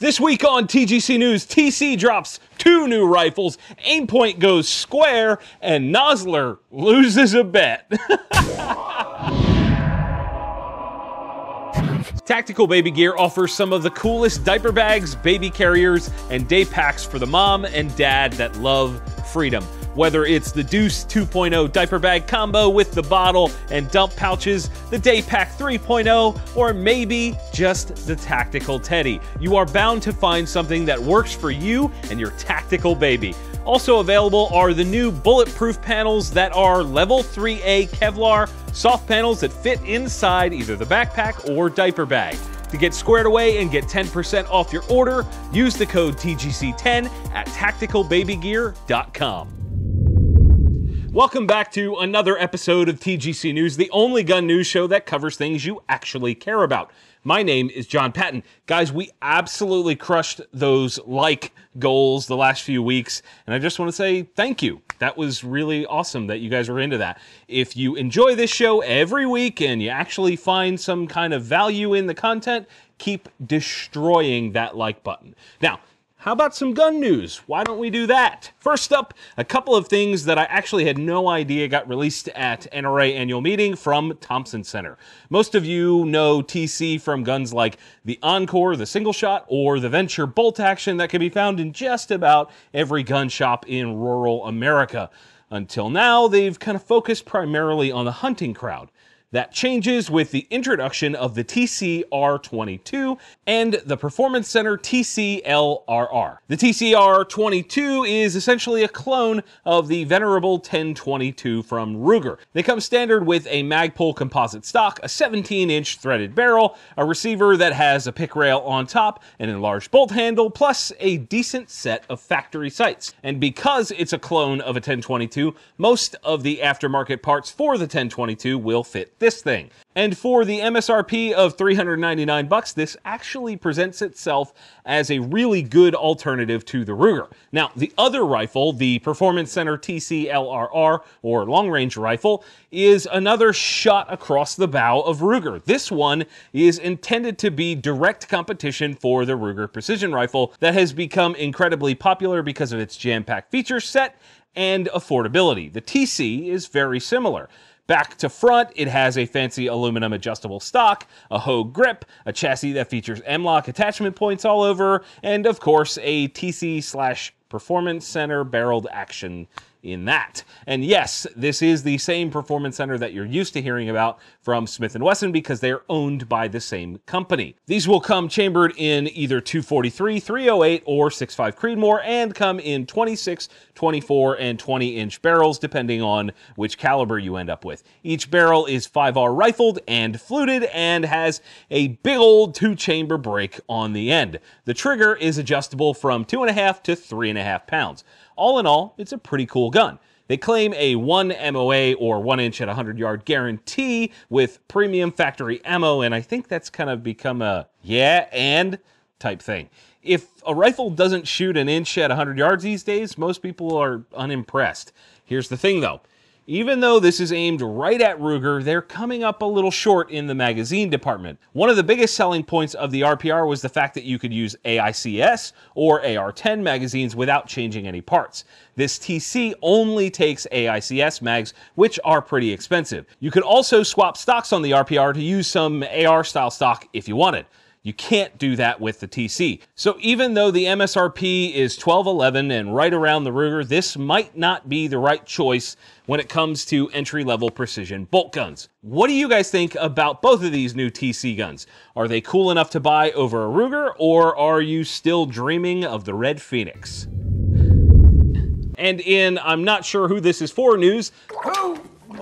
This week on TGC News, TC drops two new rifles, Aimpoint goes square, and Nosler loses a bet. Tactical Baby Gear offers some of the coolest diaper bags, baby carriers, and day packs for the mom and dad that love freedom. Whether it's the Deuce 2.0 diaper bag combo with the bottle and dump pouches, the Day Pack 3.0, or maybe just the Tactical Teddy, you are bound to find something that works for you and your tactical baby. Also available are the new bulletproof panels that are level 3A Kevlar, soft panels that fit inside either the backpack or diaper bag. To get squared away and get 10% off your order, use the code TGC10 at tacticalbabygear.com. Welcome back to another episode of TGC News, the only gun news show that covers things you actually care about. My name is John Patton. Guys, we absolutely crushed those like goals the last few weeks. And I just want to say thank you. That was really awesome that you guys were into that. If you enjoy this show every week and you actually find some kind of value in the content, keep destroying that like button. Now, how about some gun news? Why don't we do that? First up, a couple of things that I actually had no idea got released at NRA annual meeting from Thompson Center. Most of you know TC from guns like the Encore, the single shot, or the Venture bolt action that can be found in just about every gun shop in rural America. Until now, they've kind of focused primarily on the hunting crowd. That changes with the introduction of the TCR22 and the Performance Center TCLRR. The TCR22 is essentially a clone of the venerable 1022 from Ruger. They come standard with a Magpul composite stock, a 17-inch threaded barrel, a receiver that has a pick rail on top, an enlarged bolt handle, plus a decent set of factory sights. And because it's a clone of a 1022, most of the aftermarket parts for the 1022 will fit this thing. And for the MSRP of 399 bucks, this actually presents itself as a really good alternative to the Ruger. Now, the other rifle, the Performance Center TCLRR or long-range rifle, is another shot across the bow of Ruger. This one is intended to be direct competition for the Ruger precision rifle that has become incredibly popular because of its jam-packed feature set and affordability. The TC is very similar. Back to front, it has a fancy aluminum adjustable stock, a Hogue grip, a chassis that features M-lock attachment points all over, and of course a TC slash Performance Center barreled action in that. And yes, this is the same performance center that you're used to hearing about from Smith & Wesson because they're owned by the same company. These will come chambered in either 243, 308, or 65 Creedmoor and come in 26, 24, and 20 inch barrels depending on which caliber you end up with. Each barrel is 5R rifled and fluted and has a big old two chamber break on the end. The trigger is adjustable from 2.5 to 3.5 pounds. All in all, it's a pretty cool gun. They claim a 1 MOA or 1 inch at 100 yard guarantee with premium factory ammo, and I think that's kind of become a yeah and type thing. If a rifle doesn't shoot an inch at 100 yards these days, most people are unimpressed. Here's the thing though even though this is aimed right at Ruger, they're coming up a little short in the magazine department. One of the biggest selling points of the RPR was the fact that you could use AICS or AR-10 magazines without changing any parts. This TC only takes AICS mags, which are pretty expensive. You could also swap stocks on the RPR to use some AR-style stock if you wanted. You can't do that with the TC. So even though the MSRP is 1211 and right around the Ruger, this might not be the right choice when it comes to entry level precision bolt guns. What do you guys think about both of these new TC guns? Are they cool enough to buy over a Ruger or are you still dreaming of the Red Phoenix? And in I'm not sure who this is for news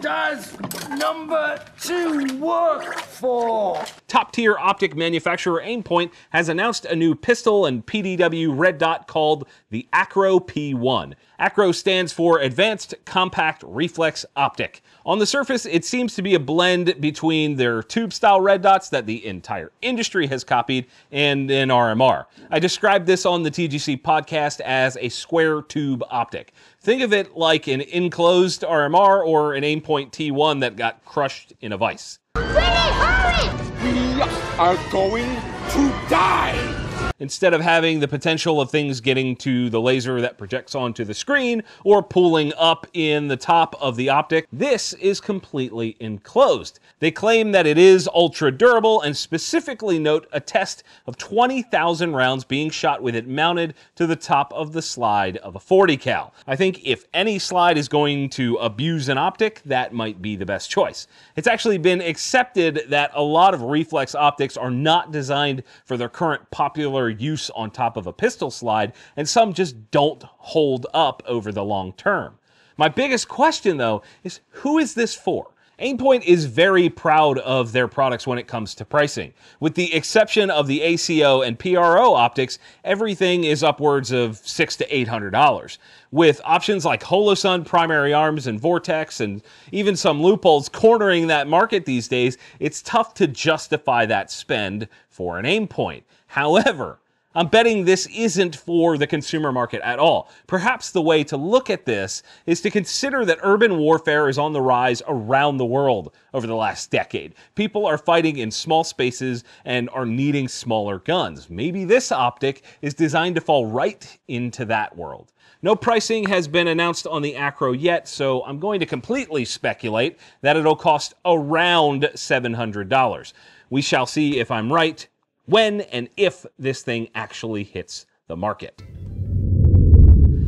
does number two work for? Top tier optic manufacturer Aimpoint has announced a new pistol and PDW red dot called the Acro P1. Acro stands for Advanced Compact Reflex Optic. On the surface, it seems to be a blend between their tube style red dots that the entire industry has copied and an RMR. I described this on the TGC podcast as a square tube optic. Think of it like an enclosed RMR or an aimpoint T1 that got crushed in a vise. hurry! We are going to die! instead of having the potential of things getting to the laser that projects onto the screen or pulling up in the top of the optic. This is completely enclosed. They claim that it is ultra durable and specifically note a test of 20,000 rounds being shot with it mounted to the top of the slide of a 40 cal. I think if any slide is going to abuse an optic, that might be the best choice. It's actually been accepted that a lot of reflex optics are not designed for their current popular similar use on top of a pistol slide, and some just don't hold up over the long term. My biggest question, though, is who is this for? Aimpoint is very proud of their products when it comes to pricing. With the exception of the ACO and PRO optics, everything is upwards of six to eight hundred dollars. With options like Holosun, Primary Arms, and Vortex, and even some loopholes cornering that market these days, it's tough to justify that spend for an aimpoint. However, I'm betting this isn't for the consumer market at all. Perhaps the way to look at this is to consider that urban warfare is on the rise around the world over the last decade. People are fighting in small spaces and are needing smaller guns. Maybe this optic is designed to fall right into that world. No pricing has been announced on the Acro yet, so I'm going to completely speculate that it'll cost around $700. We shall see if I'm right when and if this thing actually hits the market.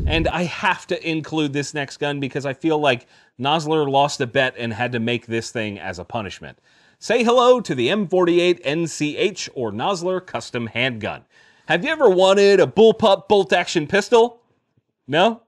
And I have to include this next gun because I feel like Nosler lost a bet and had to make this thing as a punishment. Say hello to the M48 NCH or Nosler custom handgun. Have you ever wanted a bullpup bolt action pistol? No?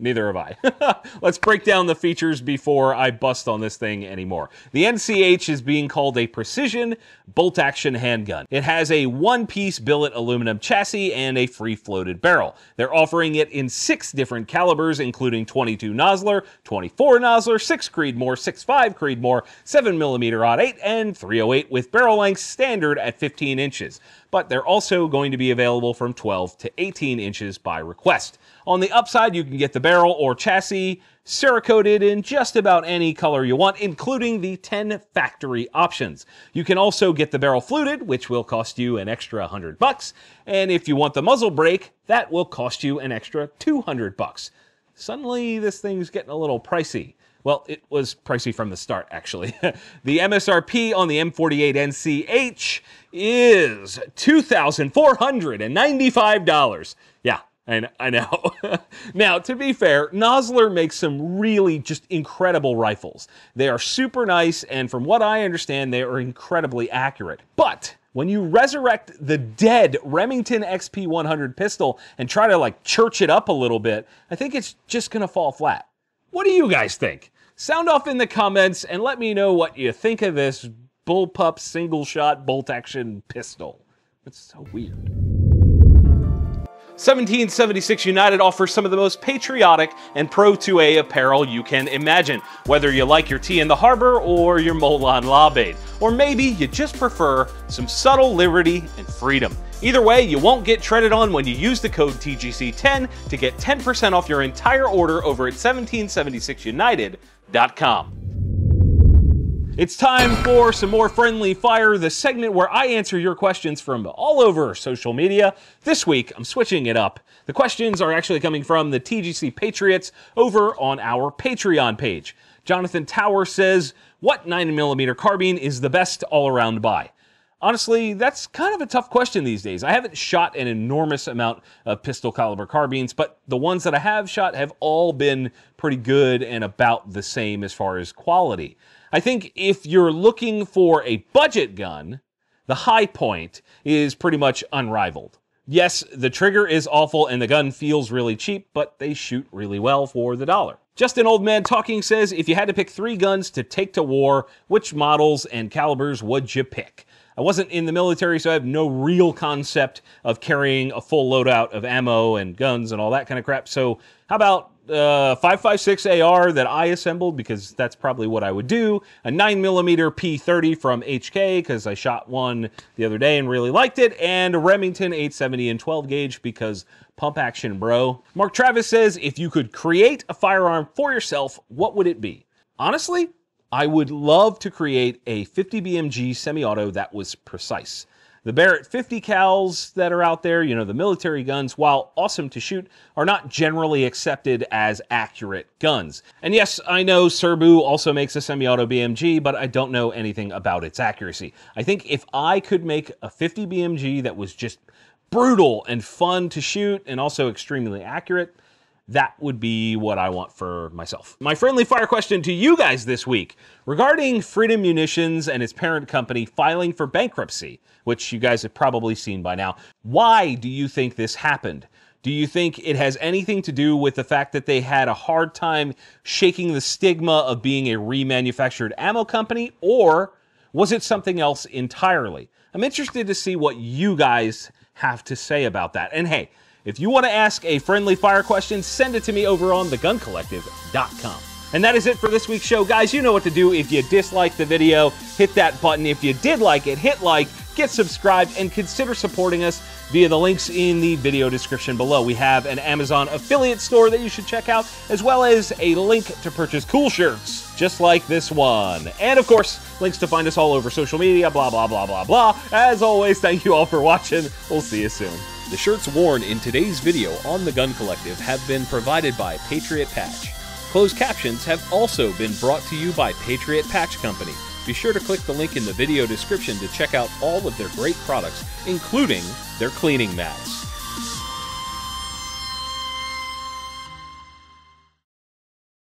Neither have I. Let's break down the features before I bust on this thing anymore. The NCH is being called a precision bolt action handgun. It has a one piece billet aluminum chassis and a free floated barrel. They're offering it in six different calibers, including 22 Nosler, 24 Nosler, 6 Creedmoor, 6.5 Creedmoor, 7mm 8 and 308 with barrel length standard at 15 inches. But they're also going to be available from 12 to 18 inches by request. On the upside, you can get the barrel or chassis, Cerakoted in just about any color you want, including the 10 factory options. You can also get the barrel fluted, which will cost you an extra 100 bucks, and if you want the muzzle brake, that will cost you an extra 200 bucks. Suddenly, this thing's getting a little pricey. Well, it was pricey from the start, actually. the MSRP on the M48NCH is $2,495. Yeah, I, I know. now, to be fair, Nosler makes some really just incredible rifles. They are super nice, and from what I understand, they are incredibly accurate. But when you resurrect the dead Remington XP 100 pistol and try to like church it up a little bit, I think it's just gonna fall flat. What do you guys think? Sound off in the comments and let me know what you think of this bullpup single shot bolt action pistol. It's so weird. 1776 United offers some of the most patriotic and pro 2A apparel you can imagine, whether you like your tea in the harbor or your Molon Labade, or maybe you just prefer some subtle liberty and freedom. Either way, you won't get treaded on when you use the code TGC10 to get 10% off your entire order over at 1776united.com. It's time for some more friendly fire, the segment where I answer your questions from all over social media. This week, I'm switching it up. The questions are actually coming from the TGC Patriots over on our Patreon page. Jonathan Tower says, What 9mm carbine is the best all around buy? Honestly, that's kind of a tough question these days. I haven't shot an enormous amount of pistol caliber carbines, but the ones that I have shot have all been pretty good and about the same as far as quality. I think if you're looking for a budget gun, the high point is pretty much unrivaled. Yes, the trigger is awful and the gun feels really cheap, but they shoot really well for the dollar. Just an Old Man Talking says if you had to pick three guns to take to war, which models and calibers would you pick? I wasn't in the military, so I have no real concept of carrying a full loadout of ammo and guns and all that kind of crap. So, how about uh, 5.56 AR that I assembled because that's probably what I would do. A 9mm P30 from HK because I shot one the other day and really liked it. And a Remington 870 and 12 gauge because pump action, bro. Mark Travis says, if you could create a firearm for yourself, what would it be? Honestly, I would love to create a 50 BMG semi-auto that was precise. The Barrett 50 cals that are out there, you know, the military guns, while awesome to shoot, are not generally accepted as accurate guns. And yes, I know Serbu also makes a semi-auto BMG, but I don't know anything about its accuracy. I think if I could make a 50 BMG that was just brutal and fun to shoot and also extremely accurate, that would be what I want for myself. My friendly fire question to you guys this week regarding Freedom Munitions and its parent company filing for bankruptcy, which you guys have probably seen by now. Why do you think this happened? Do you think it has anything to do with the fact that they had a hard time shaking the stigma of being a remanufactured ammo company, or was it something else entirely? I'm interested to see what you guys have to say about that. And hey, if you want to ask a friendly fire question, send it to me over on theguncollective.com. And that is it for this week's show, guys. You know what to do. If you dislike the video, hit that button. If you did like it, hit like, get subscribed, and consider supporting us via the links in the video description below. We have an Amazon affiliate store that you should check out, as well as a link to purchase cool shirts, just like this one. And of course, links to find us all over social media, blah, blah, blah, blah, blah. As always, thank you all for watching. We'll see you soon. The shirts worn in today's video on the Gun Collective have been provided by Patriot Patch. Closed captions have also been brought to you by Patriot Patch Company. Be sure to click the link in the video description to check out all of their great products, including their cleaning mats.